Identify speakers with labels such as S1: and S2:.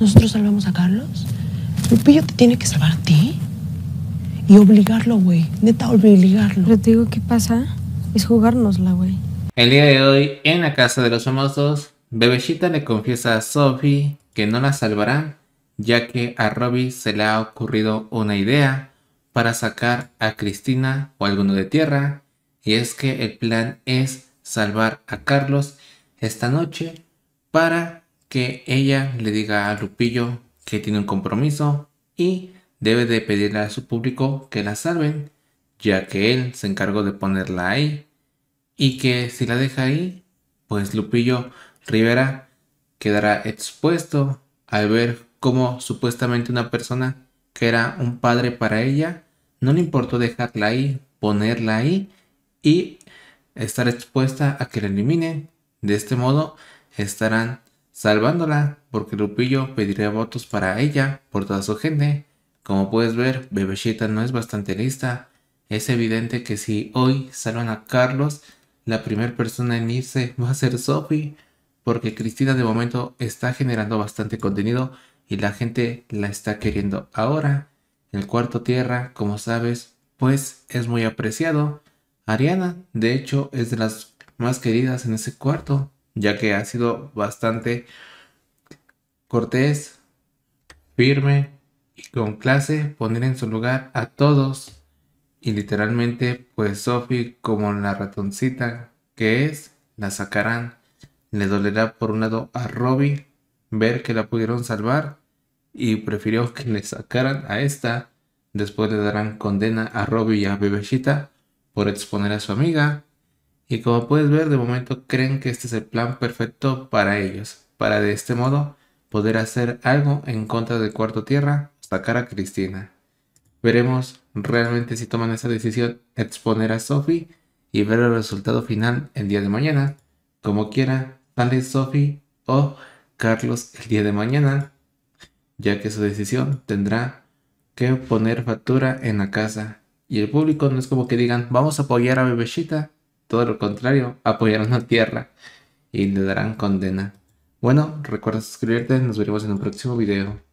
S1: Nosotros salvamos a Carlos. Lupillo te tiene que salvar a ti. Y obligarlo, güey. Neta, obligarlo. Pero te digo, ¿qué pasa? Es jugárnosla, güey. El día de hoy, en la casa de los famosos, Bebecita le confiesa a Sophie que no la salvarán, ya que a Robbie se le ha ocurrido una idea para sacar a Cristina o alguno de tierra, y es que el plan es salvar a Carlos esta noche para que ella le diga a Lupillo que tiene un compromiso y debe de pedirle a su público que la salven, ya que él se encargó de ponerla ahí y que si la deja ahí, pues Lupillo Rivera quedará expuesto al ver cómo supuestamente una persona que era un padre para ella, no le importó dejarla ahí, ponerla ahí y estar expuesta a que la eliminen. De este modo estarán salvándola porque Lupillo pediría votos para ella por toda su gente. Como puedes ver, Bebeshita no es bastante lista. Es evidente que si hoy salvan a Carlos, la primera persona en irse va a ser Sophie, porque Cristina de momento está generando bastante contenido y la gente la está queriendo ahora. El cuarto tierra, como sabes, pues es muy apreciado. Ariana, de hecho, es de las más queridas en ese cuarto ya que ha sido bastante cortés, firme y con clase poner en su lugar a todos. Y literalmente, pues Sophie, como la ratoncita que es, la sacarán. Le dolerá por un lado a Robbie ver que la pudieron salvar y prefirió que le sacaran a esta. Después le darán condena a Robbie y a Bebeshita por exponer a su amiga. Y como puedes ver, de momento creen que este es el plan perfecto para ellos, para de este modo poder hacer algo en contra del Cuarto Tierra, sacar a Cristina. Veremos realmente si toman esa decisión exponer a Sophie y ver el resultado final el día de mañana. Como quiera, sale Sophie o Carlos el día de mañana, ya que su decisión tendrá que poner factura en la casa. Y el público no es como que digan, vamos a apoyar a Bebeshita todo lo contrario, apoyarán a tierra y le darán condena. Bueno, recuerda suscribirte, nos veremos en un próximo video.